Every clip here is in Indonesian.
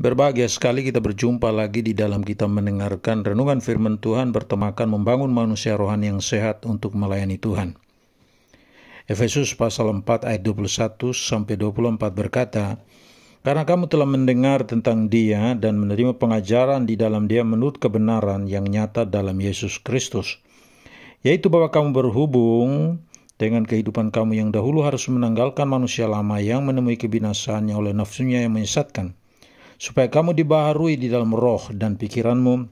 Berbahagia sekali kita berjumpa lagi di dalam kita mendengarkan renungan firman Tuhan bertemakan membangun manusia rohani yang sehat untuk melayani Tuhan. Efesus pasal 4 ayat 21 sampai 24 berkata, "Karena kamu telah mendengar tentang Dia dan menerima pengajaran di dalam Dia menurut kebenaran yang nyata dalam Yesus Kristus, yaitu bahwa kamu berhubung dengan kehidupan kamu yang dahulu harus menanggalkan manusia lama yang menemui kebinasaannya oleh nafsunya yang menyesatkan." supaya kamu dibaharui di dalam roh dan pikiranmu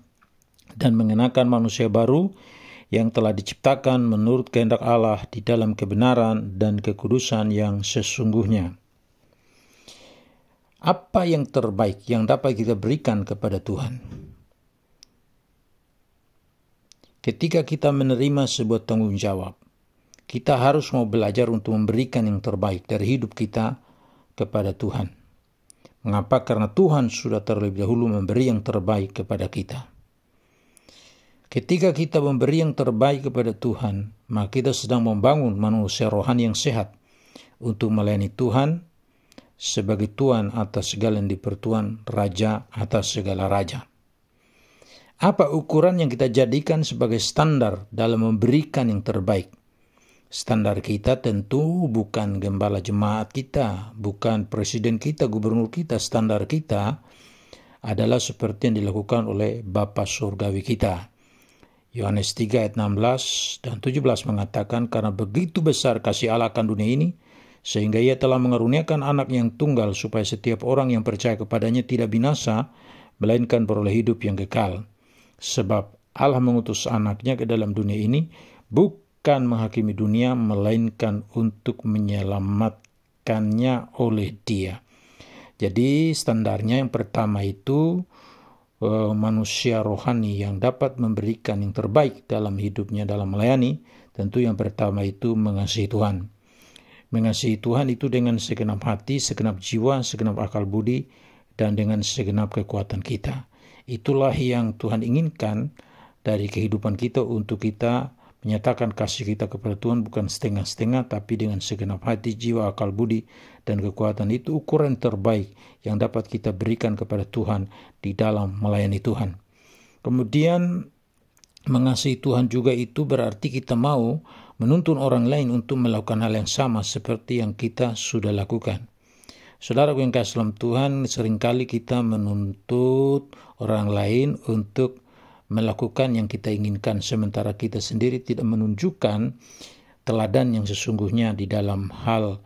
dan mengenakan manusia baru yang telah diciptakan menurut kehendak Allah di dalam kebenaran dan kekudusan yang sesungguhnya. Apa yang terbaik yang dapat kita berikan kepada Tuhan? Ketika kita menerima sebuah tanggung jawab, kita harus mau belajar untuk memberikan yang terbaik dari hidup kita kepada Tuhan. Mengapa? Karena Tuhan sudah terlebih dahulu memberi yang terbaik kepada kita. Ketika kita memberi yang terbaik kepada Tuhan, maka kita sedang membangun manusia rohani yang sehat untuk melayani Tuhan sebagai Tuhan atas segala yang dipertuan, Raja atas segala Raja. Apa ukuran yang kita jadikan sebagai standar dalam memberikan yang terbaik? Standar kita tentu bukan gembala jemaat kita, bukan presiden kita, gubernur kita. Standar kita adalah seperti yang dilakukan oleh Bapa Surgawi kita. Yohanes 3 ayat 16 dan 17 mengatakan karena begitu besar kasih Allah akan dunia ini sehingga ia telah mengaruniakan anak yang tunggal supaya setiap orang yang percaya kepadanya tidak binasa melainkan beroleh hidup yang kekal. Sebab Allah mengutus anaknya ke dalam dunia ini bukan bukan menghakimi dunia, melainkan untuk menyelamatkannya oleh Dia. Jadi, standarnya yang pertama itu eh, manusia rohani yang dapat memberikan yang terbaik dalam hidupnya, dalam melayani. Tentu, yang pertama itu mengasihi Tuhan. Mengasihi Tuhan itu dengan segenap hati, segenap jiwa, segenap akal budi, dan dengan segenap kekuatan kita. Itulah yang Tuhan inginkan dari kehidupan kita untuk kita menyatakan kasih kita kepada Tuhan bukan setengah-setengah, tapi dengan segenap hati, jiwa, akal budi, dan kekuatan itu ukuran terbaik yang dapat kita berikan kepada Tuhan di dalam melayani Tuhan. Kemudian, mengasihi Tuhan juga itu berarti kita mau menuntun orang lain untuk melakukan hal yang sama seperti yang kita sudah lakukan. Saudara yang kasih Tuhan, seringkali kita menuntut orang lain untuk melakukan yang kita inginkan sementara kita sendiri tidak menunjukkan teladan yang sesungguhnya di dalam hal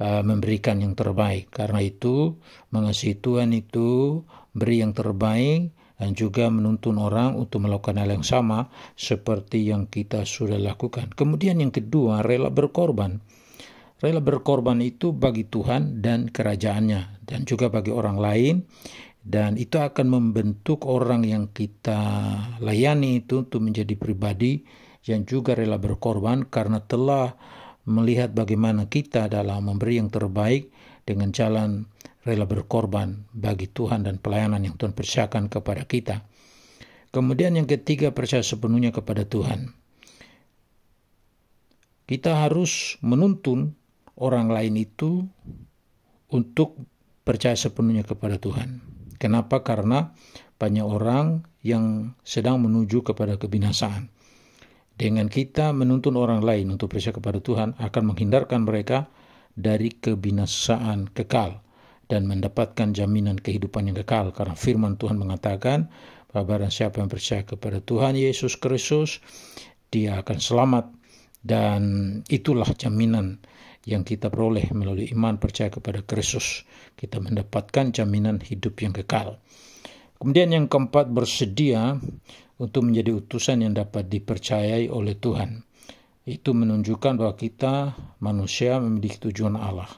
uh, memberikan yang terbaik. Karena itu, mengasihi Tuhan itu beri yang terbaik dan juga menuntun orang untuk melakukan hal yang sama seperti yang kita sudah lakukan. Kemudian yang kedua, rela berkorban. Rela berkorban itu bagi Tuhan dan kerajaannya dan juga bagi orang lain dan itu akan membentuk orang yang kita layani itu untuk menjadi pribadi yang juga rela berkorban karena telah melihat bagaimana kita dalam memberi yang terbaik dengan jalan rela berkorban bagi Tuhan dan pelayanan yang Tuhan percayakan kepada kita. Kemudian yang ketiga percaya sepenuhnya kepada Tuhan. Kita harus menuntun orang lain itu untuk percaya sepenuhnya kepada Tuhan Kenapa? Karena banyak orang yang sedang menuju kepada kebinasaan. Dengan kita menuntun orang lain untuk percaya kepada Tuhan akan menghindarkan mereka dari kebinasaan kekal dan mendapatkan jaminan kehidupan yang kekal karena firman Tuhan mengatakan bahwa barang siapa yang percaya kepada Tuhan Yesus Kristus dia akan selamat dan itulah jaminan yang kita peroleh melalui iman percaya kepada Kristus. Kita mendapatkan jaminan hidup yang kekal. Kemudian yang keempat bersedia untuk menjadi utusan yang dapat dipercayai oleh Tuhan. Itu menunjukkan bahwa kita manusia memiliki tujuan Allah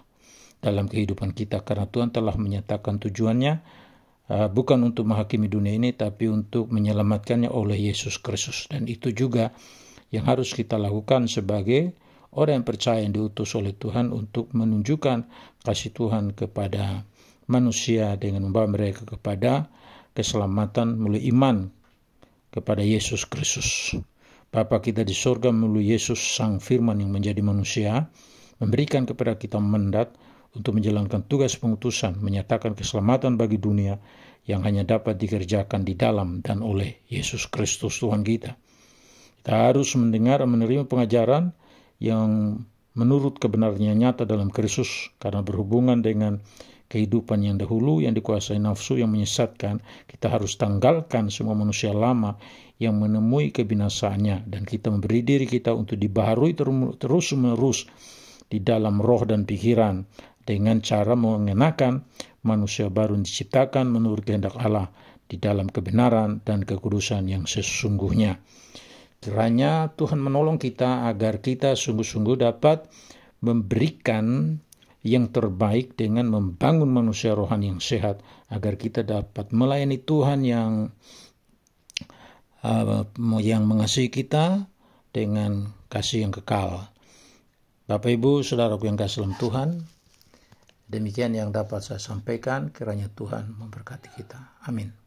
dalam kehidupan kita karena Tuhan telah menyatakan tujuannya eh, bukan untuk menghakimi dunia ini tapi untuk menyelamatkannya oleh Yesus Kristus dan itu juga yang harus kita lakukan sebagai orang yang percaya yang diutus oleh Tuhan untuk menunjukkan kasih Tuhan kepada manusia dengan membawa mereka kepada keselamatan melalui iman kepada Yesus Kristus. Bapa kita di sorga melalui Yesus Sang Firman yang menjadi manusia, memberikan kepada kita mandat untuk menjalankan tugas pengutusan, menyatakan keselamatan bagi dunia yang hanya dapat dikerjakan di dalam dan oleh Yesus Kristus Tuhan kita. Kita harus mendengar dan menerima pengajaran yang menurut kebenarannya nyata dalam Kristus karena berhubungan dengan kehidupan yang dahulu yang dikuasai nafsu yang menyesatkan, kita harus tanggalkan semua manusia lama yang menemui kebinasaannya dan kita memberi diri kita untuk dibaharui terus-menerus di dalam roh dan pikiran dengan cara mengenakan manusia baru yang diciptakan menurut kehendak Allah di dalam kebenaran dan kekudusan yang sesungguhnya. Kiranya Tuhan menolong kita agar kita sungguh-sungguh dapat memberikan yang terbaik dengan membangun manusia rohani yang sehat agar kita dapat melayani Tuhan yang uh, yang mengasihi kita dengan kasih yang kekal. Bapak Ibu, saudaraku yang kasih dalam Tuhan, demikian yang dapat saya sampaikan kiranya Tuhan memberkati kita. Amin.